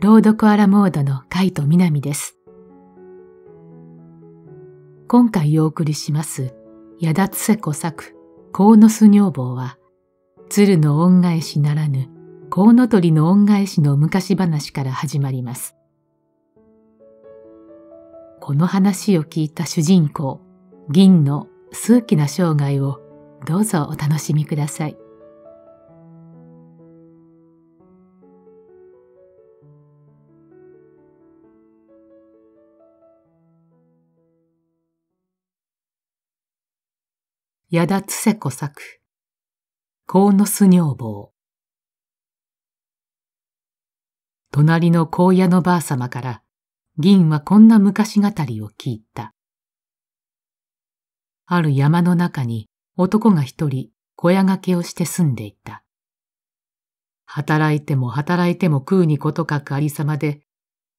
朗読アラモードの海と南です。今回お送りします矢田つせ子作鴻巣女房は鶴の恩返しならぬコウノトリの恩返しの昔話から始まります。この話を聞いた主人公、銀の数奇な生涯をどうぞお楽しみください。矢田つせ子作、鴻巣女房。隣の荒野のばあ様から、銀はこんな昔語りを聞いた。ある山の中に男が一人小屋掛けをして住んでいた。働いても働いても食うにことかくありさまで、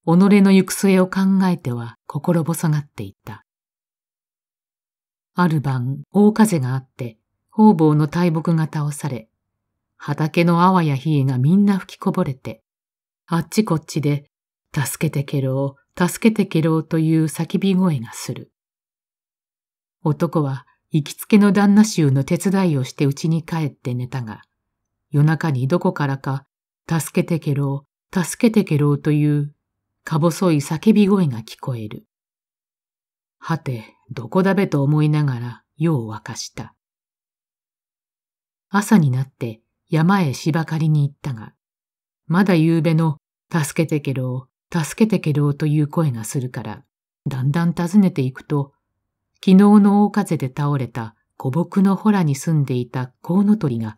己の行く末を考えては心細がっていた。ある晩、大風があって、方々の大木が倒され、畑の泡や冷えがみんな吹きこぼれて、あっちこっちで、助けてけろう、助けてけろうという叫び声がする。男は行きつけの旦那衆の手伝いをして家に帰って寝たが、夜中にどこからか、助けてけろう、助けてけろうという、か細い叫び声が聞こえる。はて、どこだべと思いながら夜を沸かした。朝になって山へ芝刈りに行ったが、まだ夕べの助けてけろう、助けてけろうという声がするから、だんだん訪ねていくと、昨日の大風で倒れた古木のほらに住んでいたコウノトリが、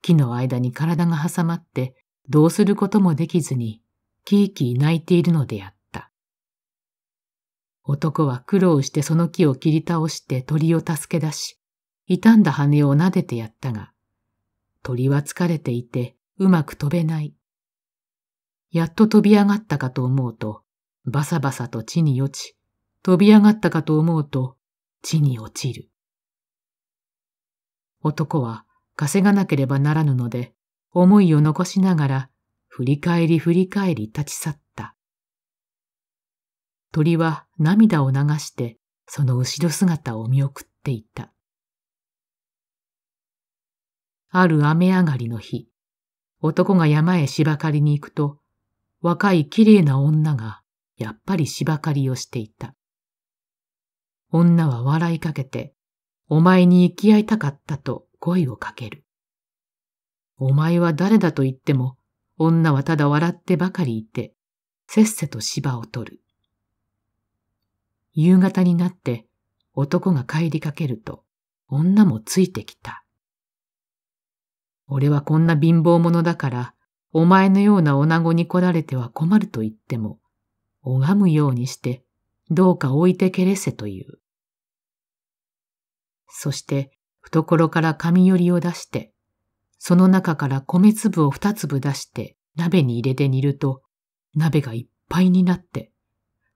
木の間に体が挟まって、どうすることもできずに、キーキー泣いているのであった。男は苦労してその木を切り倒して鳥を助け出し、傷んだ羽を撫でてやったが、鳥は疲れていてうまく飛べない。やっと飛び上がったかと思うと、バサバサと地に落ち、飛び上がったかと思うと、地に落ちる。男は稼がなければならぬので、思いを残しながら、振り返り振り返り立ち去った。鳥は涙を流してその後ろ姿を見送っていた。ある雨上がりの日、男が山へ芝刈りに行くと、若い綺麗な女がやっぱり芝刈りをしていた。女は笑いかけて、お前に行き合いたかったと声をかける。お前は誰だと言っても、女はただ笑ってばかりいて、せっせと芝を取る。夕方になって男が帰りかけると女もついてきた。俺はこんな貧乏者だからお前のような女子に来られては困ると言っても拝むようにしてどうか置いてけれせという。そして懐から紙よりを出して、その中から米粒を二粒出して鍋に入れて煮ると鍋がいっぱいになって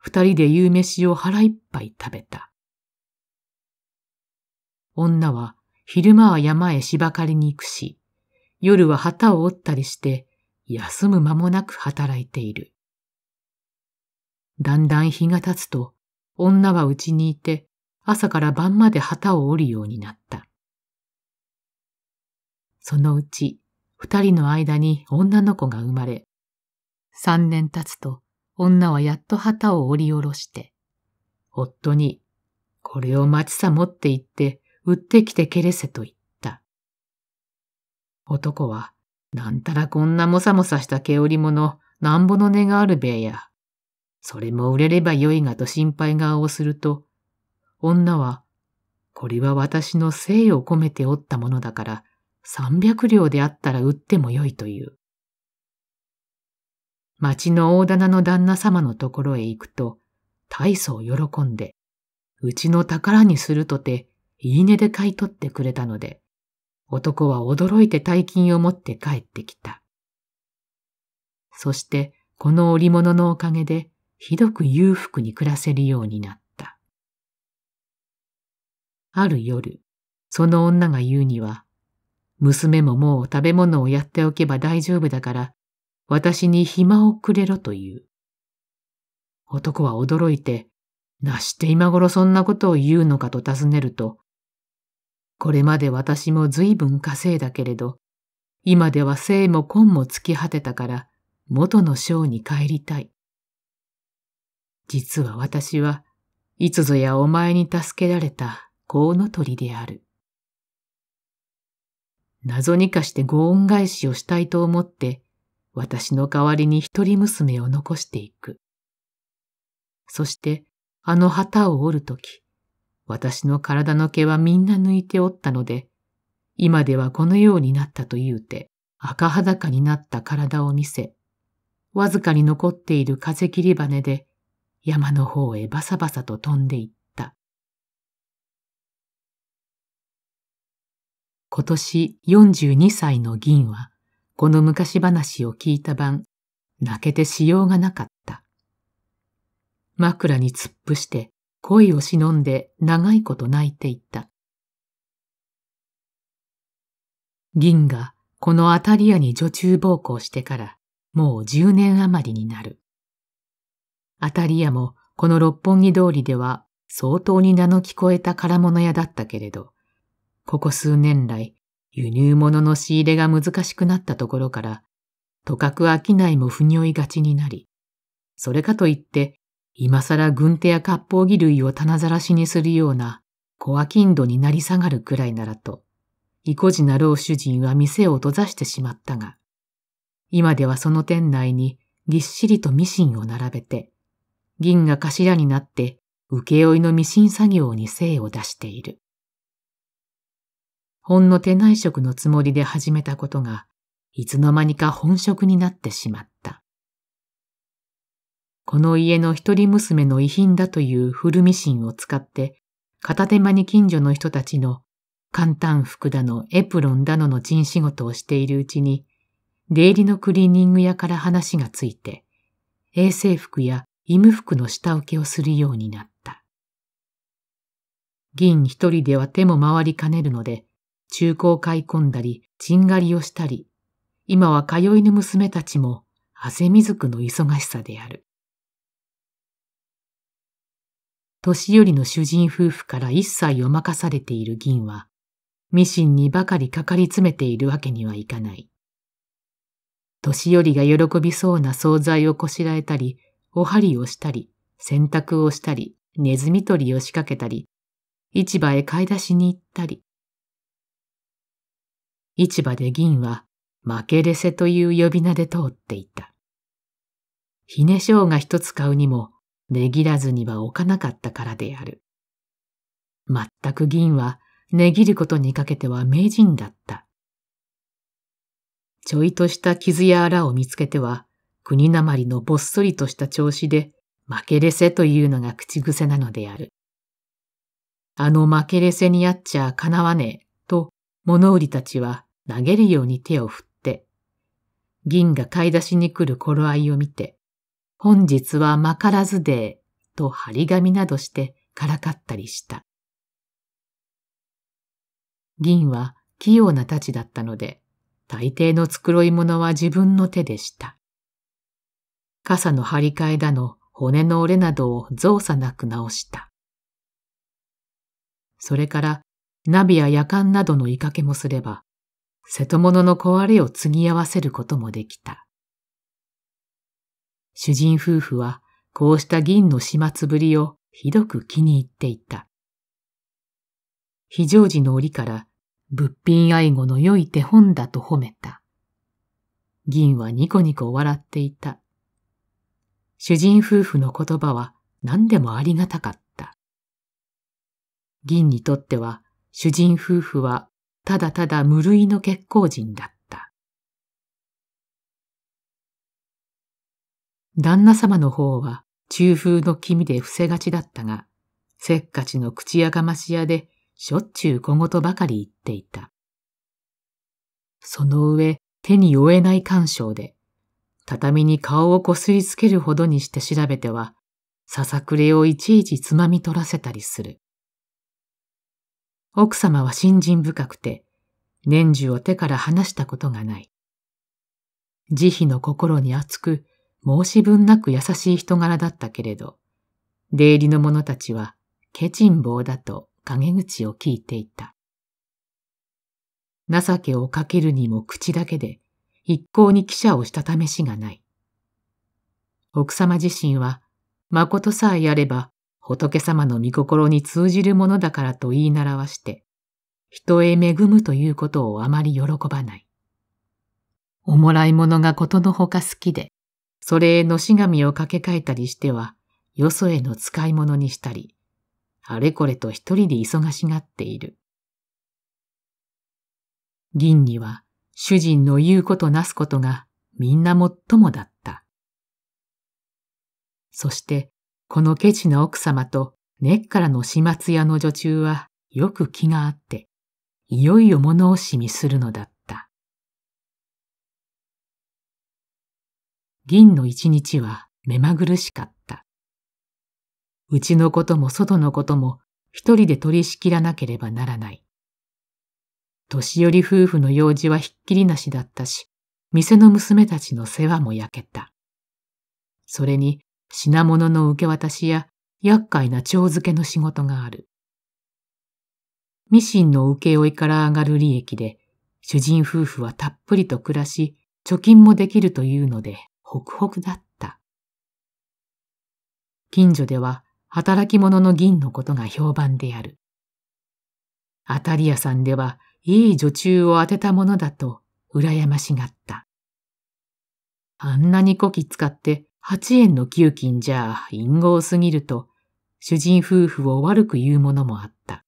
二人で夕飯を腹いっぱい食べた。女は昼間は山へ芝刈りに行くし、夜は旗を折ったりして、休む間もなく働いている。だんだん日が経つと、女は家にいて、朝から晩まで旗を折るようになった。そのうち、二人の間に女の子が生まれ、三年経つと、女はやっと旗を折り下ろして、夫に、これを町さ持って行って、売ってきてけれせと言った。男は、なんたらこんなもさもさした毛織物、なんぼの根があるべえや。それも売れればよいがと心配顔をすると、女は、これは私の誠を込めておったものだから、三百両であったら売ってもよいという。町の大棚の旦那様のところへ行くと、大層喜んで、うちの宝にするとて、いいねで買い取ってくれたので、男は驚いて大金を持って帰ってきた。そして、この織物のおかげで、ひどく裕福に暮らせるようになった。ある夜、その女が言うには、娘ももう食べ物をやっておけば大丈夫だから、私に暇をくれろと言う。男は驚いて、なして今頃そんなことを言うのかと尋ねると、これまで私も随分稼いだけれど、今では生も根も尽き果てたから、元の章に帰りたい。実は私は、いつぞやお前に助けられた甲の鳥である。謎にかしてご恩返しをしたいと思って、私の代わりに一人娘を残していく。そしてあの旗を折るとき、私の体の毛はみんな抜いておったので、今ではこのようになったと言うて、赤裸になった体を見せ、わずかに残っている風切り羽で山の方へバサバサと飛んでいった。今年42歳の銀は、この昔話を聞いた晩、泣けてしようがなかった。枕に突っ伏して、恋を忍んで長いこと泣いていた。銀がこのアタリアに女中暴行してからもう十年余りになる。アタリアもこの六本木通りでは相当に名の聞こえた空物屋だったけれど、ここ数年来輸入物の仕入れが難しくなったところから、とかく商いも不にいがちになり、それかといって、今更軍手や割烹着類を棚ざらしにするような小飽きんどになり下がるくらいならと、意固地な老主人は店を閉ざしてしまったが、今ではその店内にぎっしりとミシンを並べて、銀が頭になって請負のミシン作業に精を出している。ほんの手内職のつもりで始めたことが、いつの間にか本職になってしまった。この家の一人娘の遺品だという古ミシンを使って、片手間に近所の人たちの簡単服だのエプロンだのの陣仕事をしているうちに、出入りのクリーニング屋から話がついて、衛生服や医務服の下請けをするようになった。銀一人では手も回りかねるので、中古を買い込んだり、ちんがりをしたり、今は通いの娘たちも汗みずくの忙しさである。年寄りの主人夫婦から一切を任されている銀は、ミシンにばかりかかり詰めているわけにはいかない。年寄りが喜びそうな惣菜をこしらえたり、お針をしたり、洗濯をしたり、ネズミ捕りを仕掛けたり、市場へ買い出しに行ったり、市場で銀は負けれせという呼び名で通っていた。ひねしょうが一つ買うにも、ねぎらずには置かなかったからである。まったく銀は、ねぎることにかけては名人だった。ちょいとした傷やあらを見つけては、国なまりのぼっそりとした調子で、負けれせというのが口癖なのである。あの負けれせにあっちゃかなわねえ、と物売りたちは投げるように手を振って、銀が買い出しに来る頃合いを見て、本日はまからずで、と張り紙などしてからかったりした。銀は器用な太ちだったので、大抵の繕い物は自分の手でした。傘の張り替えだの骨の折れなどを造作なく直した。それから、ナビや夜間などの言いかけもすれば、瀬戸物の壊れを継ぎ合わせることもできた。主人夫婦はこうした銀の始末ぶりをひどく気に入っていた。非常時の折から物品愛護の良い手本だと褒めた。銀はニコニコ笑っていた。主人夫婦の言葉は何でもありがたかった。銀にとっては主人夫婦はただただ無類の結婚人だった。旦那様の方は中風の気味で伏せがちだったが、せっかちの口やかまし屋でしょっちゅう小言ばかり言っていた。その上手に負えない干渉で、畳に顔をこすりつけるほどにして調べては、ささくれをいちいちつまみ取らせたりする。奥様は信心深くて、年中を手から離したことがない。慈悲の心に厚く、申し分なく優しい人柄だったけれど、出入りの者たちは、ケチン坊だと陰口を聞いていた。情けをかけるにも口だけで、一向に記者をした試しがない。奥様自身は、誠さえあれば仏様の御心に通じるものだからと言い習わして、人へ恵むということをあまり喜ばない。おもらい物がことのほか好きで、それへのしがみをかけかえたりしては、よそへの使い物にしたり、あれこれと一人で忙しがっている。銀には主人の言うことなすことがみんな最もだった。そしてこのケチな奥様と根っからの始末屋の女中はよく気があって、いよいよ物惜しみするのだった。銀の一日は目まぐるしかった。うちのことも外のことも一人で取り仕切らなければならない。年寄り夫婦の用事はひっきりなしだったし、店の娘たちの世話も焼けた。それに、品物の受け渡しや厄介な蝶漬けの仕事がある。ミシンの請負から上がる利益で、主人夫婦はたっぷりと暮らし、貯金もできるというので、ホクホクだった。近所では、働き者の銀のことが評判である。アタリアさんでは、いい女中を当てたものだと、羨ましがった。あんなにこき使って、8円の給金じゃ陰謀すぎると、主人夫婦を悪く言うものもあった。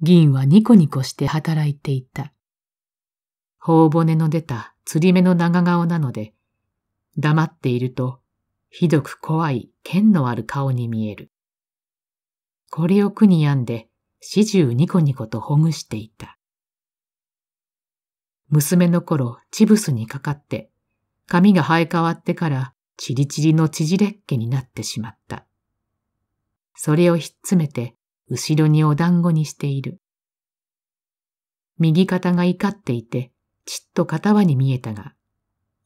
銀はニコニコして働いていた。頬骨の出た釣り目の長顔なので、黙っていると、ひどく怖い剣のある顔に見える。これを苦に病んで、始終ニコニコとほぐしていた。娘の頃、チブスにかかって、髪が生え変わってからチリチリの縮れっ毛になってしまった。それをひっつめて後ろにお団子にしている。右肩が怒っていて、ちっと片輪に見えたが、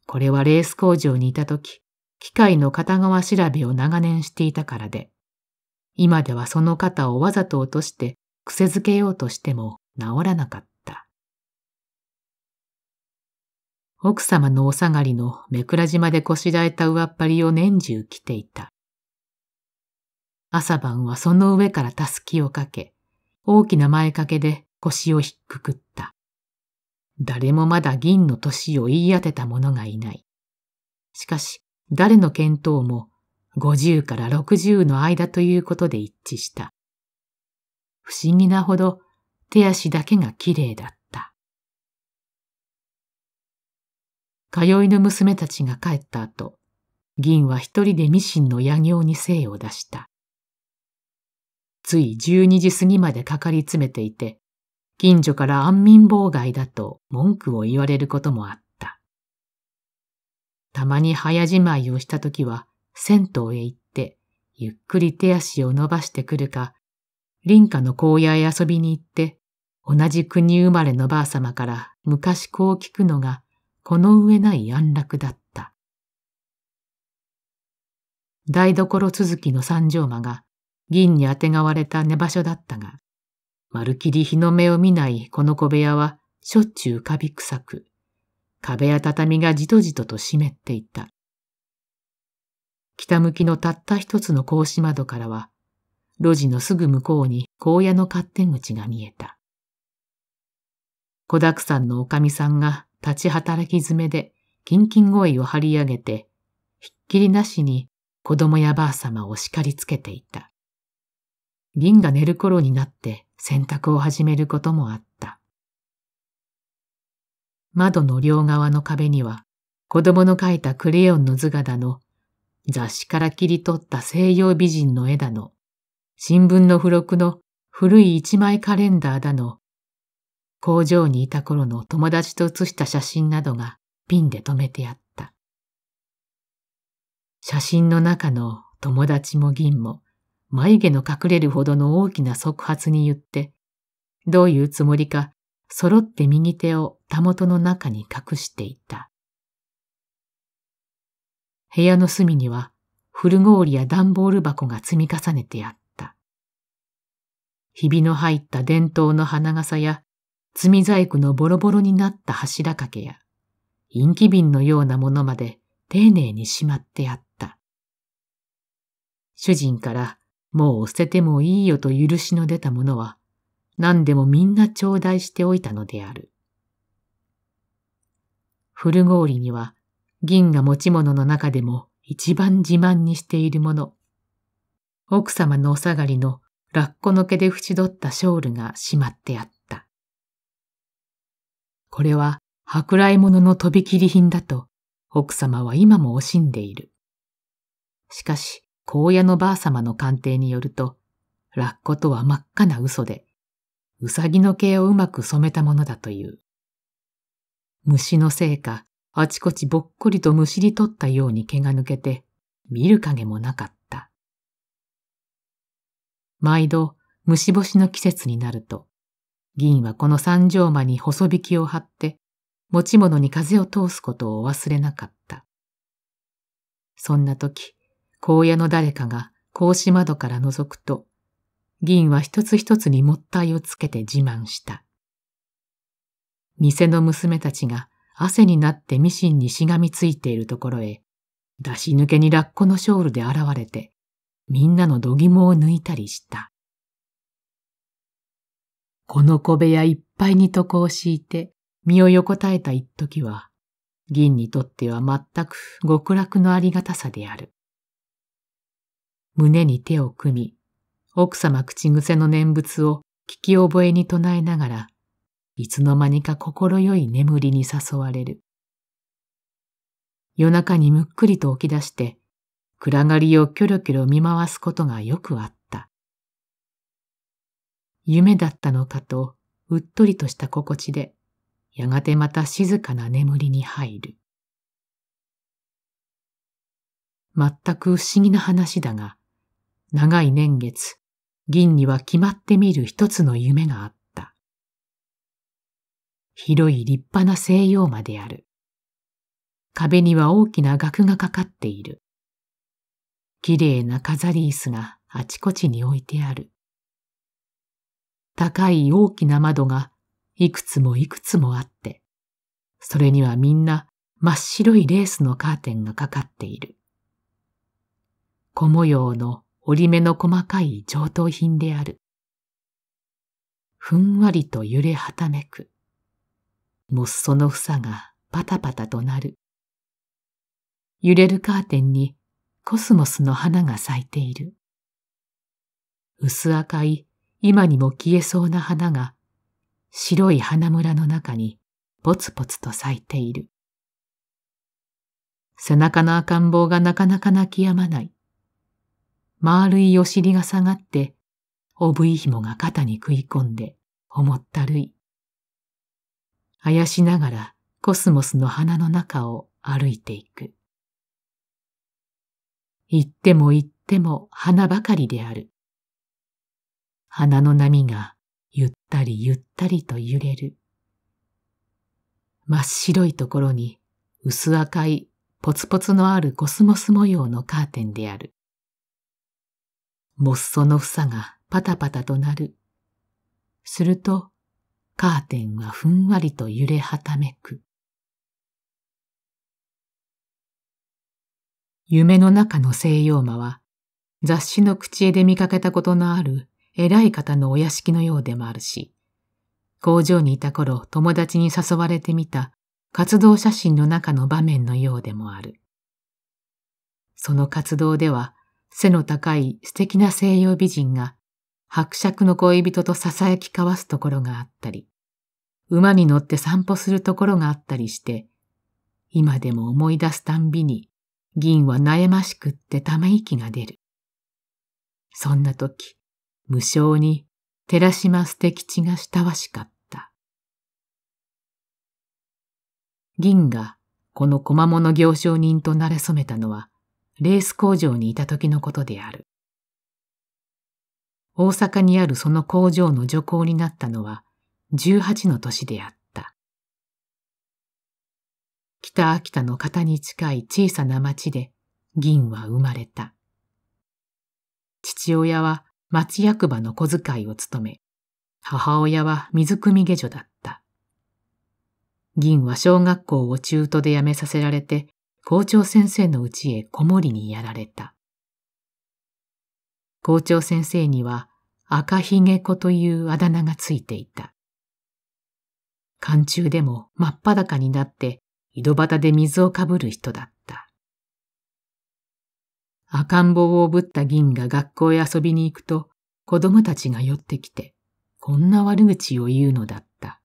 これはレース工場にいた時、機械の片側調べを長年していたからで、今ではその肩をわざと落として癖づけようとしても治らなかった。奥様のお下がりの目倉島でこしらえた上っ張りを年中着ていた。朝晩はその上からたすきをかけ、大きな前掛けで腰をひっくくった。誰もまだ銀の年を言い当てた者がいない。しかし、誰の見当も五十から六十の間ということで一致した。不思議なほど手足だけが綺麗だっ通いの娘たちが帰った後、銀は一人でミシンの野行に精を出した。つい12時過ぎまでかかり詰めていて、近所から安眠妨害だと文句を言われることもあった。たまに早じまいをした時は、銭湯へ行って、ゆっくり手足を伸ばしてくるか、林家の荒野へ遊びに行って、同じ国生まれのばあさまから昔こう聞くのがこの上ない安楽だった。台所続きの三条間が銀にあてがわれた寝場所だったが、まるきり日の目を見ないこの小部屋はしょっちゅうカビ臭く、壁や畳がじとじとと湿っていた。北向きのたった一つの格子窓からは、路地のすぐ向こうに荒野の勝手口が見えた。小沢山のおかみさんが立ち働き詰めで、キンキン声を張り上げて、ひっきりなしに子供やばあさまを叱りつけていた。銀が寝る頃になって洗濯を始めることもあった。窓の両側の壁には、子供の描いたクレヨンの図画だの、雑誌から切り取った西洋美人の絵だの、新聞の付録の古い一枚カレンダーだの、工場にいた頃の友達と写した写真などがピンで留めてあった。写真の中の友達も銀も眉毛の隠れるほどの大きな即発に言って、どういうつもりか揃って右手をたもとの中に隠していた。部屋の隅には古氷や段ボール箱が積み重ねてあった。ひびの入った伝統の花笠や積み細工のボロボロになった柱掛けや、陰気瓶のようなものまで丁寧にしまってあった。主人からもう捨ててもいいよと許しの出たものは、何でもみんな頂戴しておいたのである。古氷には銀が持ち物の中でも一番自慢にしているもの。奥様のお下がりのラッコの毛で縁取ったショールがしまってあった。これは舶来物のとびきり品だと、奥様は今も惜しんでいる。しかし、荒野のばあ様の鑑定によると、ラッコとは真っ赤な嘘で、うさぎの毛をうまく染めたものだという。虫のせいか、あちこちぼっこりとむしり取ったように毛が抜けて、見る影もなかった。毎度、虫干しの季節になると、銀はこの三畳間に細引きを張って、持ち物に風を通すことをお忘れなかった。そんな時、荒野の誰かが格子窓から覗くと、銀は一つ一つにもったいをつけて自慢した。店の娘たちが汗になってミシンにしがみついているところへ、出し抜けにラッコのショールで現れて、みんなの度肝を抜いたりした。この小部屋いっぱいに床を敷いて、身を横たえた一時は、銀にとっては全く極楽のありがたさである。胸に手を組み、奥様口癖の念仏を聞き覚えに唱えながら、いつの間にか心よい眠りに誘われる。夜中にむっくりと起き出して、暗がりをキョロキョロ見回すことがよくあった。夢だったのかとうっとりとした心地で、やがてまた静かな眠りに入る。全く不思議な話だが、長い年月、銀には決まってみる一つの夢があった。広い立派な西洋まである。壁には大きな額がかかっている。綺麗な飾り椅子があちこちに置いてある。高い大きな窓がいくつもいくつもあって、それにはみんな真っ白いレースのカーテンがかかっている。小模様の折り目の細かい上等品である。ふんわりと揺れはためく。もっその房がパタパタとなる。揺れるカーテンにコスモスの花が咲いている。薄赤い今にも消えそうな花が、白い花村の中にぽつぽつと咲いている。背中の赤ん坊がなかなか泣き止まない。丸いお尻が下がって、おぶい紐が肩に食い込んで、思ったるい。あやしながらコスモスの花の中を歩いていく。行っても行っても花ばかりである。花の波がゆったりゆったりと揺れる。真っ白いところに薄赤いポツポツのあるコスモス模様のカーテンである。もっその房がパタパタとなる。するとカーテンはふんわりと揺れはためく。夢の中の西洋間は雑誌の口絵で見かけたことのある偉い方のお屋敷のようでもあるし、工場にいた頃友達に誘われてみた活動写真の中の場面のようでもある。その活動では背の高い素敵な西洋美人が伯爵の恋人と囁き交わすところがあったり、馬に乗って散歩するところがあったりして、今でも思い出すたんびに銀は悩ましくってため息が出る。そんな時、無性に寺島捨て吉がわしかった。銀がこの小間物行商人となれそめたのは、レース工場にいた時のことである。大阪にあるその工場の助行になったのは、十八の年であった。北秋田の方に近い小さな町で銀は生まれた。父親は町役場の小遣いを務め、母親は水汲み下女だった。銀は小学校を中途で辞めさせられて、校長先生のうちへ子守にやられた。校長先生には赤ひげ子というあだ名がついていた。寒中でも真っ裸になって井戸端で水をかぶる人だった。赤ん坊をぶった銀が学校へ遊びに行くと子供たちが寄ってきて、こんな悪口を言うのだった。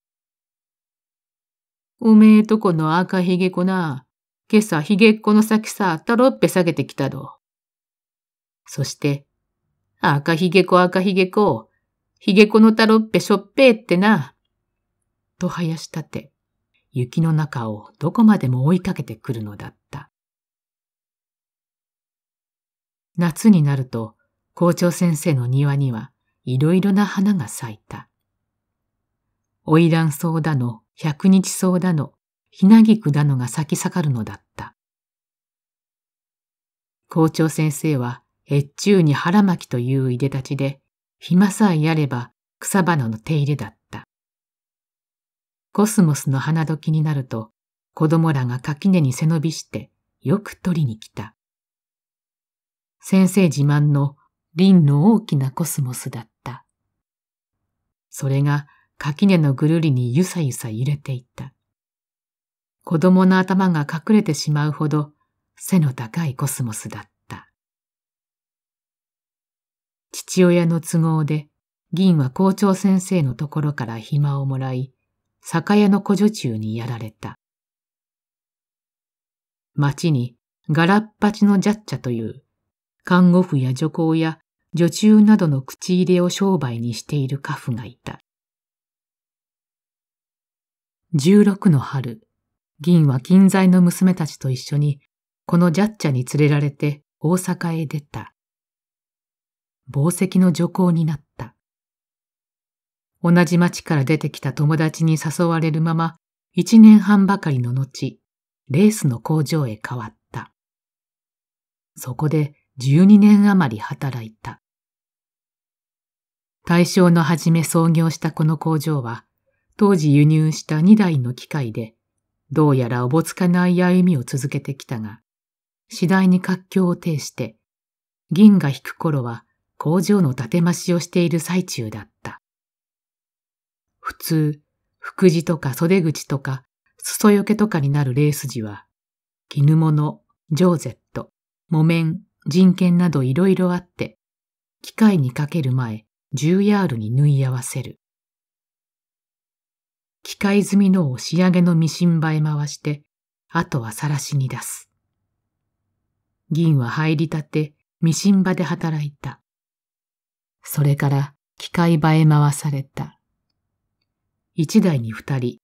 おめえとこの赤ひげこな、今朝ひげっこの先さ、たろっぺ下げてきたど。そして、赤ひげこ赤ひげこ、ひげこのたろっぺしょっぺえってな。と生やしたて、雪の中をどこまでも追いかけてくるのだった。夏になると校長先生の庭にはいろいろな花が咲いた。花魁草だの、百日草だの、ひなぎくだのが咲き盛るのだった。校長先生は越中に腹巻きといういでたちで、暇さえあれば草花の手入れだった。コスモスの花時になると、子供らが垣根に背伸びしてよく取りに来た。先生自慢の林の大きなコスモスだった。それが垣根のぐるりにゆさゆさ揺れていた。子供の頭が隠れてしまうほど背の高いコスモスだった。父親の都合で銀は校長先生のところから暇をもらい、酒屋の古女中にやられた。町にガラッパチのジャッチャという看護婦や女工や女中などの口入れを商売にしている家父がいた。16の春、銀は金在の娘たちと一緒に、このジャッチャに連れられて大阪へ出た。宝石の女工になった。同じ町から出てきた友達に誘われるまま、一年半ばかりの後、レースの工場へ変わった。そこで12年余り働いた。大正の初め創業したこの工場は、当時輸入した2台の機械で、どうやらおぼつかない歩みを続けてきたが、次第に活況を呈して、銀が引く頃は工場の建て増しをしている最中だった。普通、福地とか袖口とか、裾よけとかになるレース時は、絹物、ジョーゼット、木綿、人権などいろいろあって、機械にかける前、10ヤールに縫い合わせる。機械済みの押し上げのミシン場へ回して、あとは晒しに出す。銀は入りたて、ミシン場で働いた。それから機械場へ回された。一台に二人、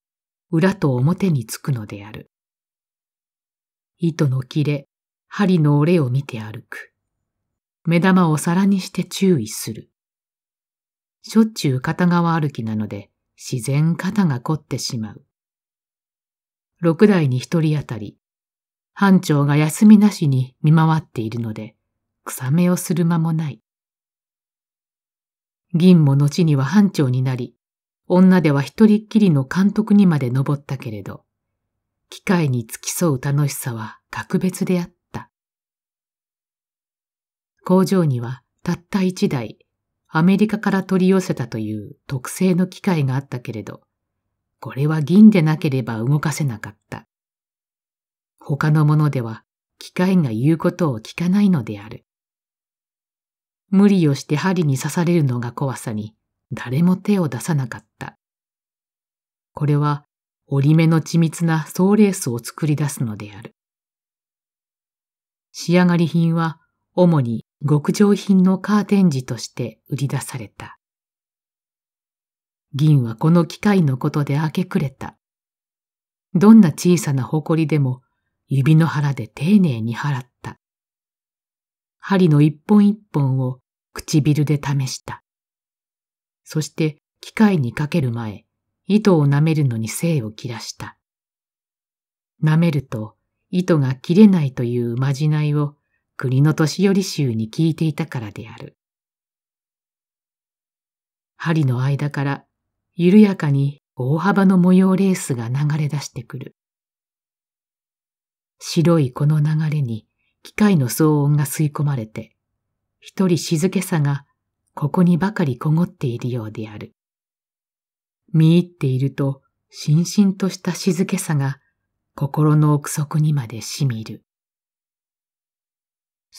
裏と表につくのである。糸の切れ、針の折れを見て歩く。目玉を皿にして注意する。しょっちゅう片側歩きなので、自然肩が凝ってしまう。六代に一人当たり、班長が休みなしに見回っているので、草目をする間もない。銀も後には班長になり、女では一人っきりの監督にまで登ったけれど、機械に付き添う楽しさは格別であった。工場にはたった一台、アメリカから取り寄せたという特製の機械があったけれど、これは銀でなければ動かせなかった。他のものでは機械が言うことを聞かないのである。無理をして針に刺されるのが怖さに誰も手を出さなかった。これは折り目の緻密な総レースを作り出すのである。仕上がり品は主に極上品のカーテンジとして売り出された。銀はこの機械のことで明け暮れた。どんな小さな誇りでも指の腹で丁寧に払った。針の一本一本を唇で試した。そして機械にかける前、糸を舐めるのに精を切らした。舐めると糸が切れないというまじないを国の年寄り衆に聞いていたからである。針の間から緩やかに大幅の模様レースが流れ出してくる。白いこの流れに機械の騒音が吸い込まれて、一人静けさがここにばかりこもっているようである。見入っていると、しんしんとした静けさが心の奥底にまで染みる。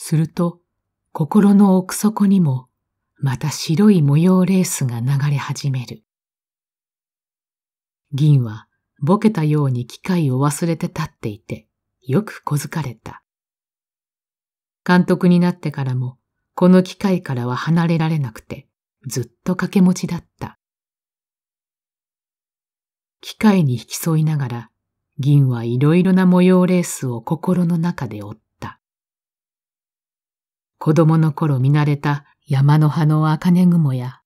すると、心の奥底にも、また白い模様レースが流れ始める。銀は、ぼけたように機械を忘れて立っていて、よく小づかれた。監督になってからも、この機械からは離れられなくて、ずっと掛け持ちだった。機械に引き添いながら、銀はいろいろな模様レースを心の中で追った。子供の頃見慣れた山の葉の茜雲や、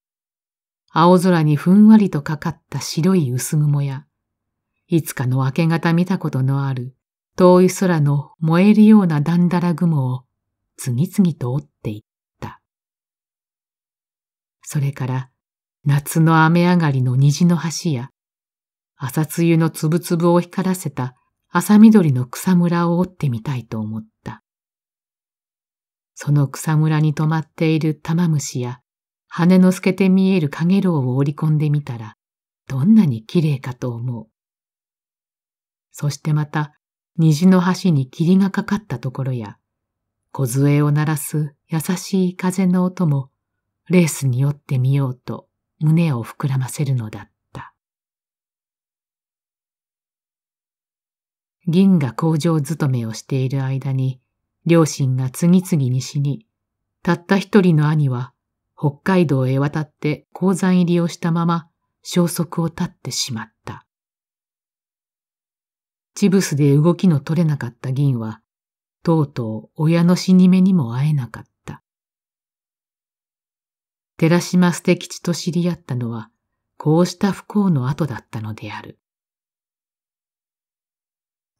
青空にふんわりとかかった白い薄雲や、いつかの明け方見たことのある遠い空の燃えるようなだんだら雲を次々と折っていった。それから夏の雨上がりの虹の橋や、朝露のつぶつぶを光らせた朝緑の草むらを折ってみたいと思った。その草むらに止まっている玉虫や、羽の透けて見えるかげろうを織り込んでみたら、どんなに綺麗かと思う。そしてまた、虹の橋に霧がかかったところや、梢を鳴らす優しい風の音も、レースによってみようと胸を膨らませるのだった。銀河工場勤めをしている間に、両親が次々に死に、たった一人の兄は北海道へ渡って鉱山入りをしたまま消息を絶ってしまった。チブスで動きの取れなかった銀は、とうとう親の死に目にも会えなかった。寺島捨て吉と知り合ったのは、こうした不幸の後だったのである。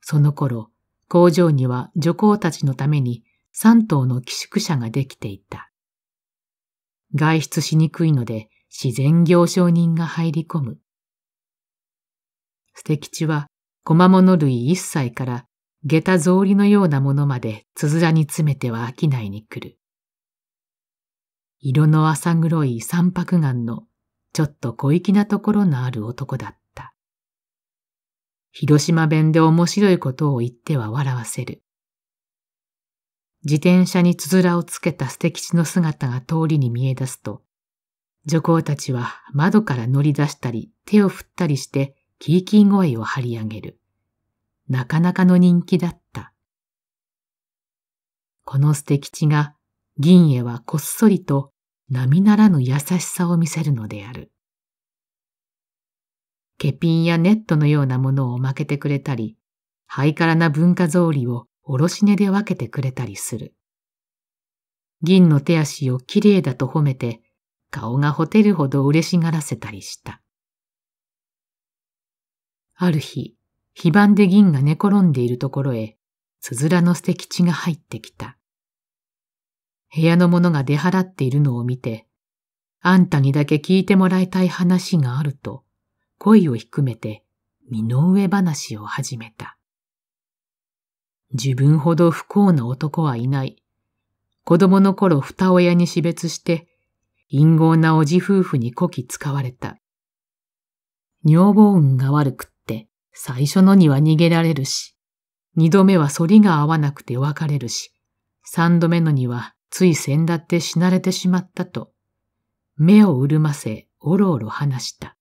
その頃、工場には女工たちのために三頭の寄宿舎ができていた。外出しにくいので自然行商人が入り込む。捨て吉は小間物類一切から下駄草履のようなものまでつづらに詰めては商いに来る。色の浅黒い三白眼のちょっと小粋なところのある男だっ広島弁で面白いことを言っては笑わせる。自転車につづらをつけた捨て吉の姿が通りに見え出すと、女工たちは窓から乗り出したり、手を振ったりして、キーキー声を張り上げる。なかなかの人気だった。この捨て吉が、銀へはこっそりと、並ならぬ優しさを見せるのである。下品やネットのようなものをまけてくれたり、ハイカラな文化草履を卸値で分けてくれたりする。銀の手足をきれいだと褒めて、顔がほてるほど嬉しがらせたりした。ある日、非番で銀が寝転んでいるところへ、つづらの捨て吉が入ってきた。部屋の者が出払っているのを見て、あんたにだけ聞いてもらいたい話があると、恋を低めて身の上話を始めた。自分ほど不幸な男はいない。子供の頃二親に死別して、陰謀なおじ夫婦にこき使われた。女房運が悪くって最初のには逃げられるし、二度目は反りが合わなくて別れるし、三度目のにはつい先だって死なれてしまったと、目を潤ませおろおろ話した。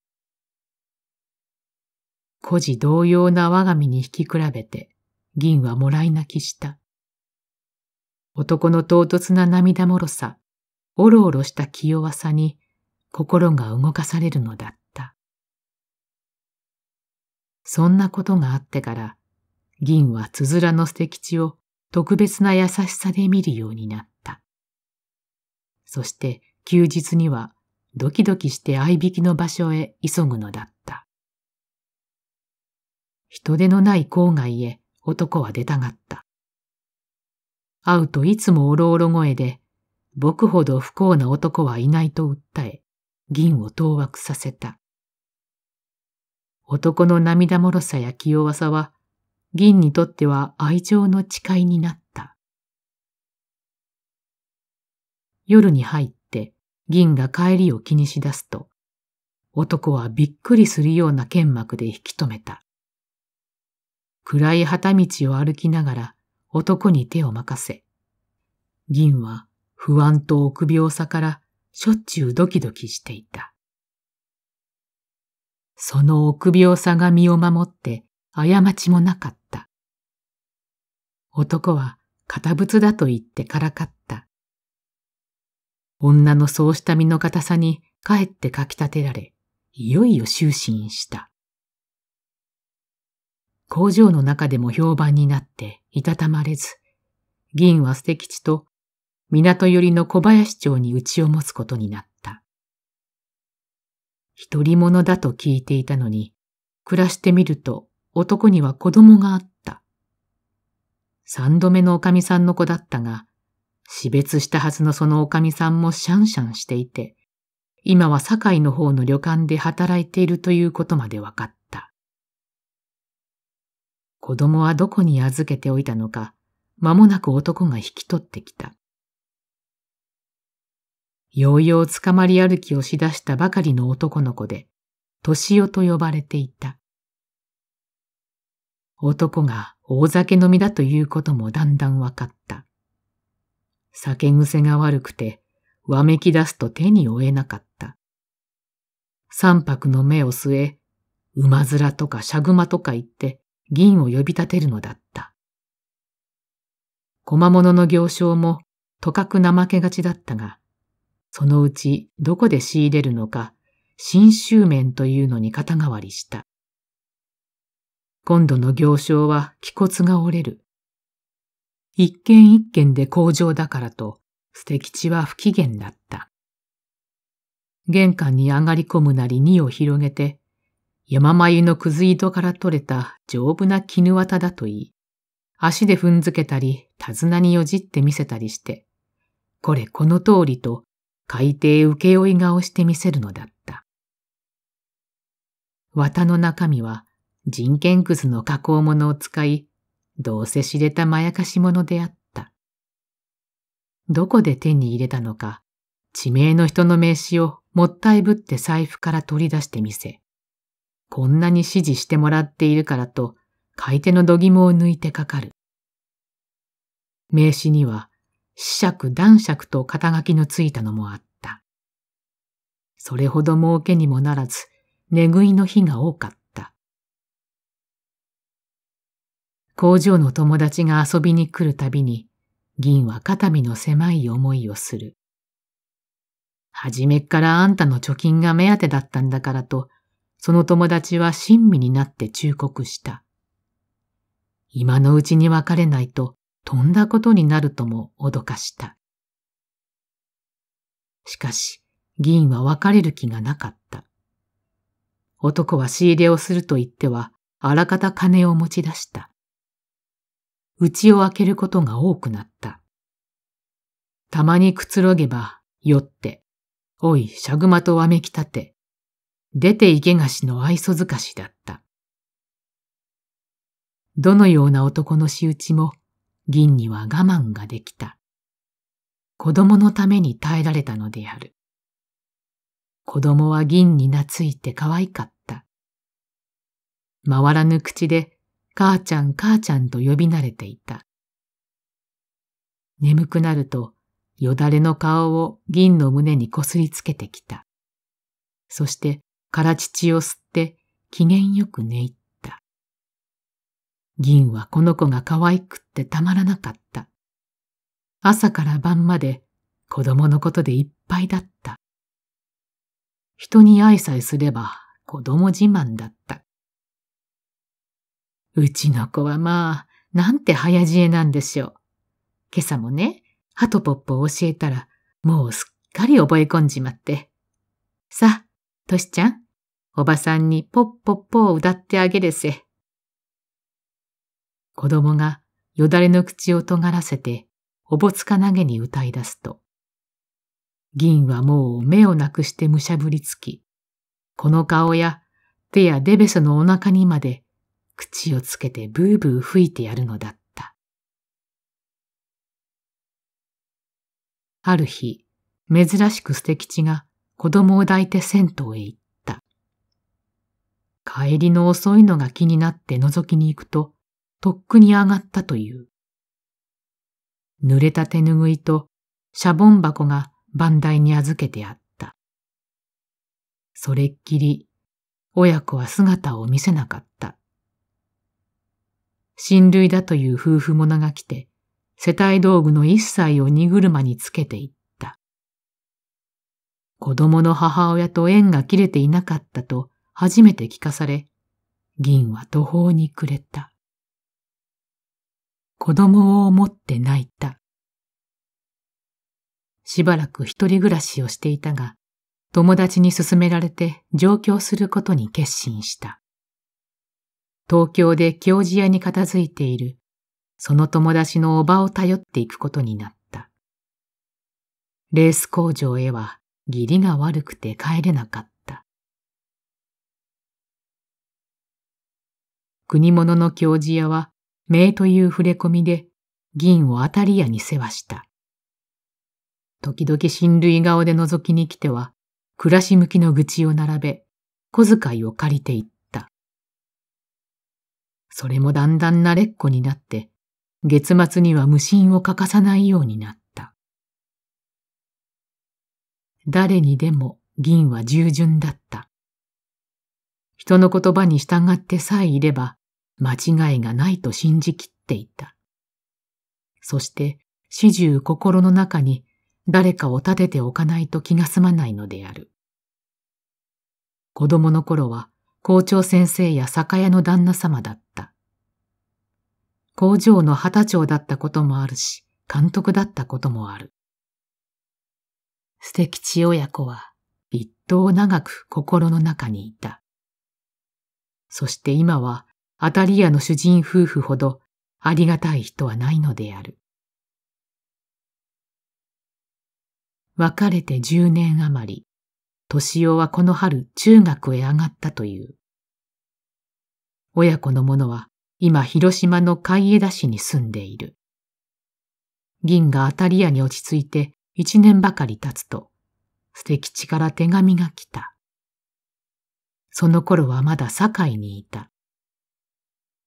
孤児同様な我が身に引き比べて、銀はもらい泣きした。男の唐突な涙もろさ、おろおろした気弱さに、心が動かされるのだった。そんなことがあってから、銀はつづらの捨て吉を特別な優しさで見るようになった。そして休日にはドキドキして合いびきの場所へ急ぐのだった。人手のない郊外へ男は出たがった。会うといつもおろおろ声で、僕ほど不幸な男はいないと訴え、銀を当惑させた。男の涙もろさや清弱さは、銀にとっては愛情の誓いになった。夜に入って銀が帰りを気にしだすと、男はびっくりするような剣幕で引き止めた。暗い旗道を歩きながら男に手を任せ、銀は不安と臆病さからしょっちゅうドキドキしていた。その臆病さが身を守って過ちもなかった。男は堅物だと言ってからかった。女のそうした身の硬さにかえってかきたてられ、いよいよ就寝した。工場の中でも評判になっていたたまれず、銀は捨て吉と港寄りの小林町に家を持つことになった。一人者だと聞いていたのに、暮らしてみると男には子供があった。三度目のおかみさんの子だったが、死別したはずのそのおかみさんもシャンシャンしていて、今は堺の方の旅館で働いているということまで分かった。子供はどこに預けておいたのか、間もなく男が引き取ってきた。ようよう捕まり歩きをしだしたばかりの男の子で、年男と呼ばれていた。男が大酒飲みだということもだんだんわかった。酒癖が悪くて、わめき出すと手に負えなかった。三泊の目を据え、馬面とかしゃぐまとか言って、銀を呼び立てるのだった。駒物の行商もとかく怠けがちだったが、そのうちどこで仕入れるのか、新州面というのに肩代わりした。今度の行商は気骨が折れる。一軒一軒で工場だからと、捨て吉は不機嫌だった。玄関に上がり込むなり荷を広げて、山眉のくず糸から取れた丈夫な絹綿だと言い、足で踏んづけたり、手綱によじって見せたりして、これこの通りと、海底請負顔して見せるのだった。綿の中身は、人権くずの加工物を使い、どうせ知れたまやかし物であった。どこで手に入れたのか、地名の人の名刺をもったいぶって財布から取り出してみせ、こんなに指示してもらっているからと、買い手の度肝を抜いてかかる。名刺には、死尺男爵と肩書きのついたのもあった。それほど儲けにもならず、寝食いの日が多かった。工場の友達が遊びに来るたびに、銀は肩身の狭い思いをする。はじめっからあんたの貯金が目当てだったんだからと、その友達は親身になって忠告した。今のうちに別れないと、とんだことになるとも脅かした。しかし、議員は別れる気がなかった。男は仕入れをすると言っては、あらかた金を持ち出した。家を開けることが多くなった。たまにくつろげば、酔って、おい、しゃぐまとわめきたて、出て池菓子の愛想づかしだった。どのような男の仕打ちも銀には我慢ができた。子供のために耐えられたのである。子供は銀に懐いて可愛かった。回らぬ口で母ちゃん母ちゃんと呼び慣れていた。眠くなるとよだれの顔を銀の胸にこすりつけてきた。そしてから乳を吸って機嫌よく寝入った。銀はこの子が可愛くってたまらなかった。朝から晩まで子供のことでいっぱいだった。人に愛さえすれば子供自慢だった。うちの子はまあ、なんて早知恵なんでしょう。今朝もね、ハトポッポを教えたら、もうすっかり覚え込んじまって。さあ、トシちゃん、おばさんにポッポッポを歌ってあげれせ。子供がよだれの口を尖らせて、おぼつかなげに歌い出すと、銀はもう目をなくしてむしゃぶりつき、この顔や手やデベソのお腹にまで口をつけてブーブー吹いてやるのだった。ある日、珍しく捨て吉が子供を抱いて銭湯へ行った。帰りの遅いのが気になって覗きに行くと、とっくに上がったという。濡れた手拭いとシャボン箱が番台に預けてあった。それっきり親子は姿を見せなかった。親類だという夫婦者が来て、世帯道具の一切を荷車につけていった。子供の母親と縁が切れていなかったと初めて聞かされ、銀は途方に暮れた。子供を思って泣いた。しばらく一人暮らしをしていたが、友達に勧められて上京することに決心した。東京で教授屋に片付いている、その友達のおばを頼っていくことになった。レース工場へは義理が悪くて帰れなかった。国物の教授屋は、名という触れ込みで、銀を当たり屋に世話した。時々親類顔で覗きに来ては、暮らし向きの愚痴を並べ、小遣いを借りていった。それもだんだん慣れっこになって、月末には無心を欠かさないようになった。誰にでも銀は従順だった。人の言葉に従ってさえいれば、間違いがないと信じきっていた。そして始終心の中に誰かを立てておかないと気が済まないのである。子供の頃は校長先生や酒屋の旦那様だった。工場の旗長だったこともあるし、監督だったこともある。素敵千親子は一頭長く心の中にいた。そして今はアタリアの主人夫婦ほどありがたい人はないのである。別れて十年余り、年夫はこの春中学へ上がったという。親子の者は今広島の海江田市に住んでいる。銀がアタリアに落ち着いて一年ばかり経つと、捨て吉から手紙が来た。その頃はまだ堺にいた。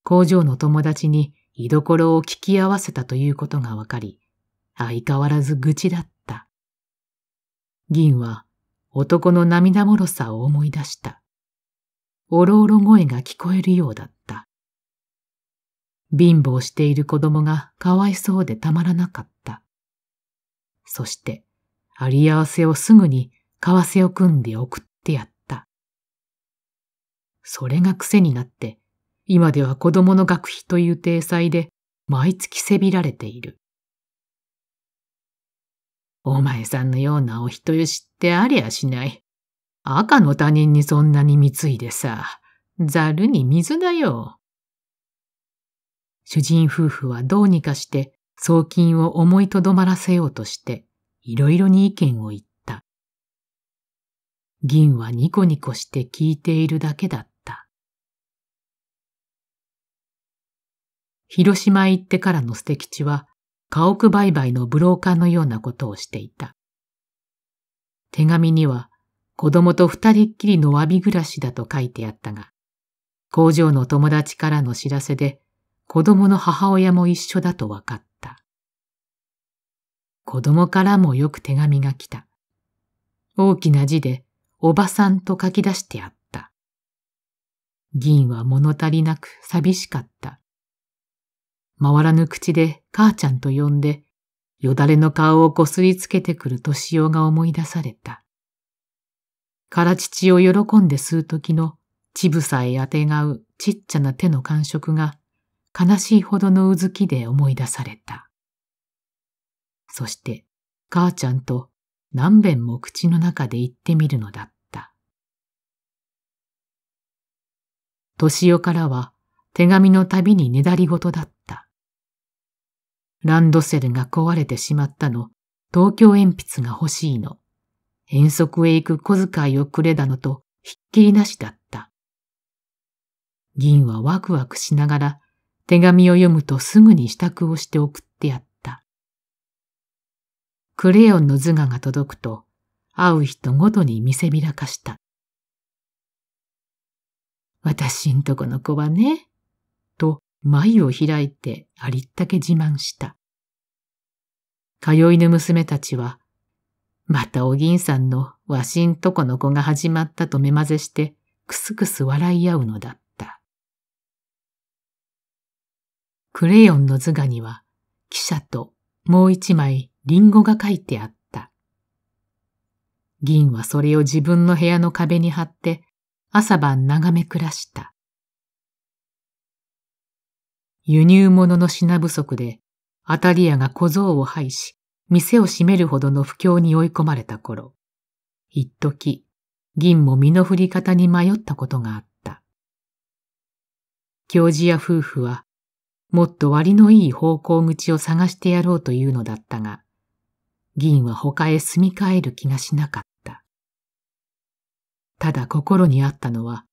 工場の友達に居所を聞き合わせたということがわかり、相変わらず愚痴だった。銀は男の涙もろさを思い出した。おろおろ声が聞こえるようだった。貧乏している子供がかわいそうでたまらなかった。そして、あり合わせをすぐに為替を組んで送ってやった。それが癖になって、今では子供の学費という体裁で毎月せびられている。お前さんのようなお人よしってありゃしない。赤の他人にそんなに貢いでさ、ざるに水だよ。主人夫婦はどうにかして送金を思いとどまらせようとして、いろいろに意見を言った。銀はニコニコして聞いているだけだった。広島へ行ってからの捨て吉は、家屋売買のブローカーのようなことをしていた。手紙には、子供と二人っきりの詫び暮らしだと書いてあったが、工場の友達からの知らせで、子供の母親も一緒だと分かった。子供からもよく手紙が来た。大きな字で、おばさんと書き出してあった。銀は物足りなく寂しかった。回らぬ口で母ちゃんと呼んで、よだれの顔をこすりつけてくる年夫が思い出された。から父を喜んで吸う時の乳房へあてがうちっちゃな手の感触が悲しいほどのうずきで思い出された。そして母ちゃんと何べんも口の中で言ってみるのだった。年夫からは手紙のたびにねだりごとだった。ランドセルが壊れてしまったの、東京鉛筆が欲しいの。遠足へ行く小遣いをくれだのと、ひっきりなしだった。銀はワクワクしながら、手紙を読むとすぐに支度をして送ってやった。クレヨンの図画が届くと、会う人ごとに見せびらかした。私んとこの子はね、眉を開いてありったけ自慢した。通いの娘たちは、またお銀さんのわしんとこの子が始まったと目まぜして、くすくす笑い合うのだった。クレヨンの図画には、記者ともう一枚リンゴが書いてあった。銀はそれを自分の部屋の壁に貼って、朝晩眺め暮らした。輸入物の品不足で、アタリアが小僧を廃し、店を閉めるほどの不況に追い込まれた頃、一時、銀も身の振り方に迷ったことがあった。教授や夫婦は、もっと割のいい方向口を探してやろうというのだったが、銀は他へ住み替える気がしなかった。ただ心にあったのは、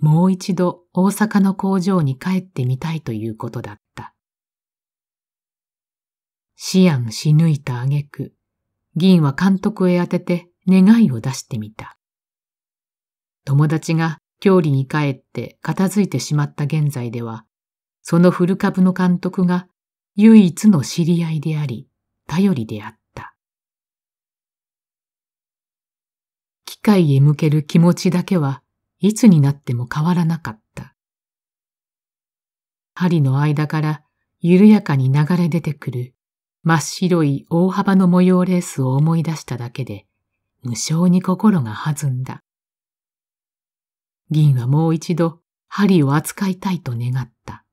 もう一度大阪の工場に帰ってみたいということだった。思案し抜いた挙句、議員は監督へ当てて願いを出してみた。友達が郷里に帰って片付いてしまった現在では、その古株の監督が唯一の知り合いであり、頼りであった。機械へ向ける気持ちだけは、いつになっても変わらなかった。針の間から緩やかに流れ出てくる真っ白い大幅の模様レースを思い出しただけで無性に心が弾んだ。銀はもう一度針を扱いたいと願った。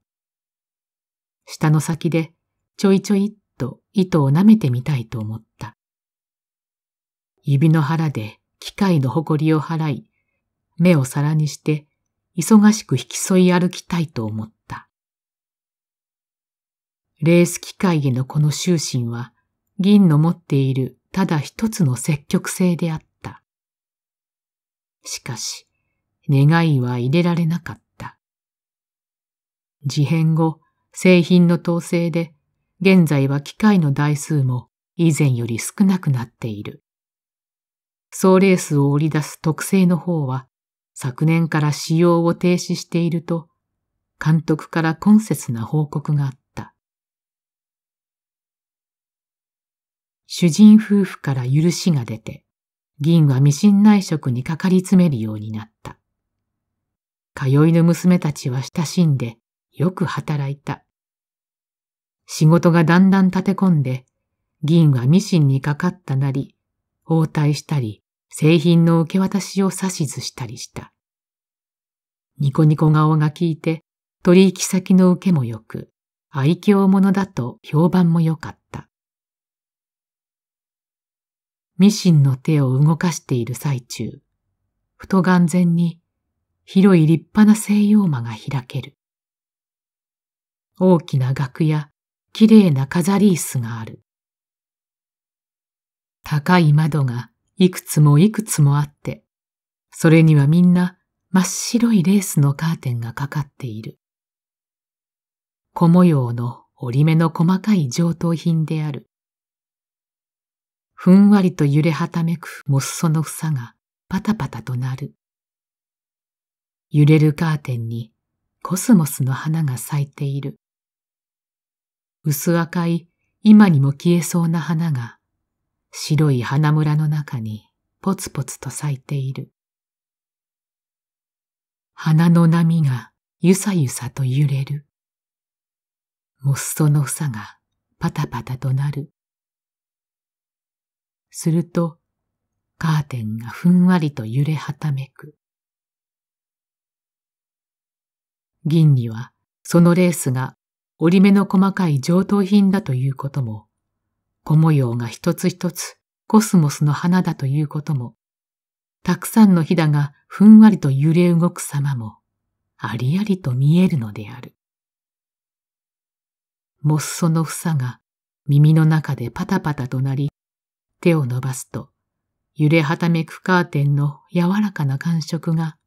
下の先でちょいちょいっと糸を舐めてみたいと思った。指の腹で機械の誇りを払い、目を皿にして、忙しく引き添い歩きたいと思った。レース機械へのこの執心は、銀の持っているただ一つの積極性であった。しかし、願いは入れられなかった。事変後、製品の統制で、現在は機械の台数も以前より少なくなっている。総レースを織り出す特性の方は、昨年から使用を停止していると、監督から懇切な報告があった。主人夫婦から許しが出て、銀は未信内職にかかりつめるようになった。通いの娘たちは親しんで、よく働いた。仕事がだんだん立て込んで、銀はミシンにかかったなり、応対したり、製品の受け渡しを指図したりした。ニコニコ顔が効いて、取引先の受けも良く、愛嬌者だと評判も良かった。ミシンの手を動かしている最中、ふと眼前に広い立派な西洋間が開ける。大きな額や綺麗な飾り椅子がある。高い窓がいくつもいくつもあって、それにはみんな真っ白いレースのカーテンがかかっている。小模様の折り目の細かい上等品である。ふんわりと揺れはためくもっその房がパタパタとなる。揺れるカーテンにコスモスの花が咲いている。薄赤い今にも消えそうな花が白い花村の中にポツポツと咲いている。花の波がゆさゆさと揺れる。もっその房がパタパタとなる。すると、カーテンがふんわりと揺れはためく。銀にはそのレースが折り目の細かい上等品だということも子模様が一つ一つコスモスの花だということも、たくさんのひだがふんわりと揺れ動く様も、ありありと見えるのである。もっその房が耳の中でパタパタとなり、手を伸ばすと、揺れはためくカーテンの柔らかな感触が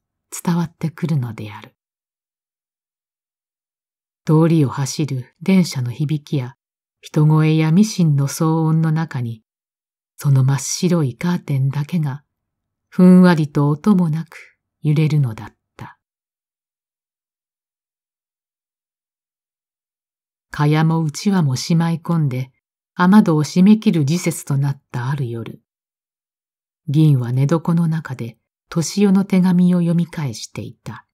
伝わってくるのである。通りを走る電車の響きや、人声やミシンの騒音の中に、その真っ白いカーテンだけが、ふんわりと音もなく揺れるのだった。蚊帳もうちわもしまい込んで、雨戸を閉め切る時節となったある夜。銀は寝床の中で、年代の手紙を読み返していた。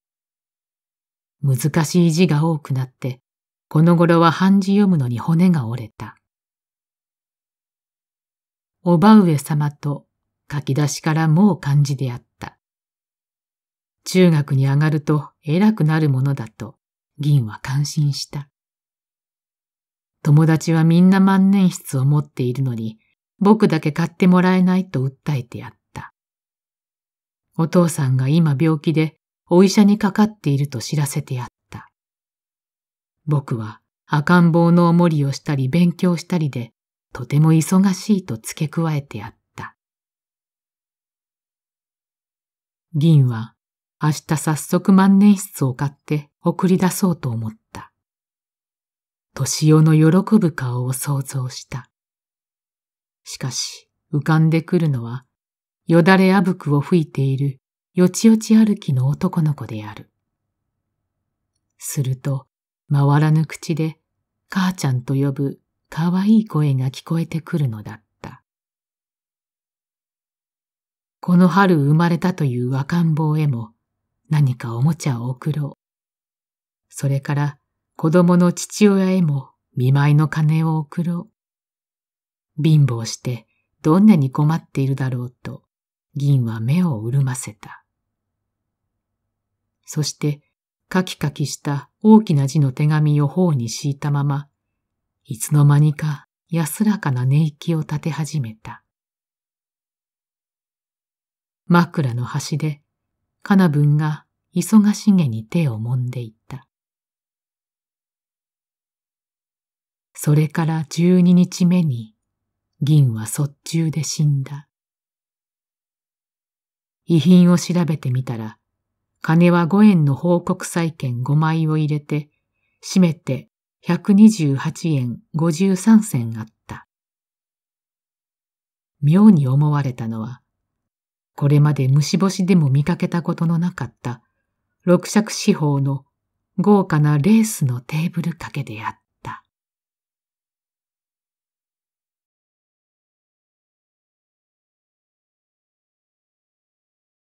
難しい字が多くなって、この頃は漢字読むのに骨が折れた。おば上様と書き出しからもう漢字であった。中学に上がると偉くなるものだと銀は感心した。友達はみんな万年筆を持っているのに、僕だけ買ってもらえないと訴えてやった。お父さんが今病気でお医者にかかっていると知らせてやった。僕は赤ん坊のおもりをしたり勉強したりで、とても忙しいと付け加えてあった。銀は明日早速万年筆を買って送り出そうと思った。年男の喜ぶ顔を想像した。しかし浮かんでくるのは、よだれあぶくを吹いているよちよち歩きの男の子である。すると、回らぬ口で母ちゃんと呼ぶかわいい声が聞こえてくるのだった。この春生まれたという若ん坊へも何かおもちゃを送ろう。それから子供の父親へも見舞いの金を送ろう。貧乏してどんなに困っているだろうと銀は目を潤ませた。そしてカキカキした大きな字の手紙を頬に敷いたまま、いつの間にか安らかな寝息を立て始めた。枕の端で、カナブンが忙しげに手を揉んでいった。それから十二日目に、銀は卒中で死んだ。遺品を調べてみたら、金は五円の報告債券五枚を入れて、締めて百二十八円五十三銭あった。妙に思われたのは、これまで虫干しでも見かけたことのなかった、六尺四方の豪華なレースのテーブル掛けであった。